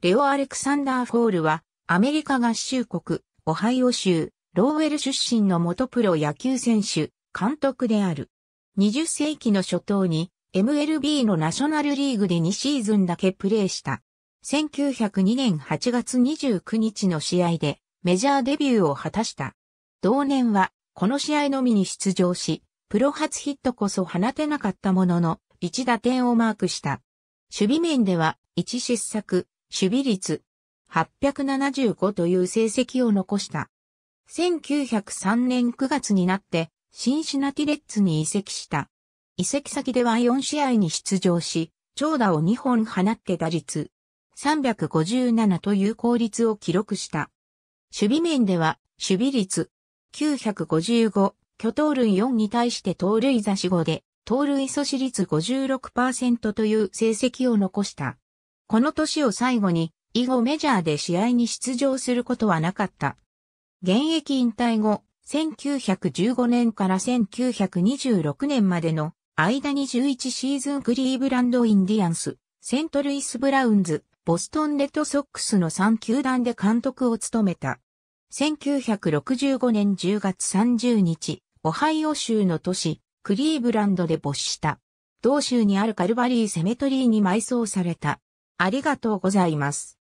レオ・アレクサンダー・フォールは、アメリカ合衆国、オハイオ州、ローウェル出身の元プロ野球選手、監督である。20世紀の初頭に、MLB のナショナルリーグで2シーズンだけプレーした。1902年8月29日の試合で、メジャーデビューを果たした。同年は、この試合のみに出場し、プロ初ヒットこそ放てなかったものの、1打点をマークした。守備面では、1失策、守備率875という成績を残した。1903年9月になってシンシナティレッツに移籍した。移籍先では4試合に出場し、長打を2本放って打率357という効率を記録した。守備面では守備率955、巨盗塁4に対して盗塁差し5で、盗塁阻止率56%という成績を残した。この年を最後に、以後メジャーで試合に出場することはなかった。現役引退後、1915年から1926年までの間に11シーズンクリーブランド・インディアンス、セントルイス・ブラウンズ、ボストン・レッドソックスの3球団で監督を務めた。1965年10月30日、オハイオ州の都市、クリーブランドで没した。同州にあるカルバリー・セメトリーに埋葬された。ありがとうございます。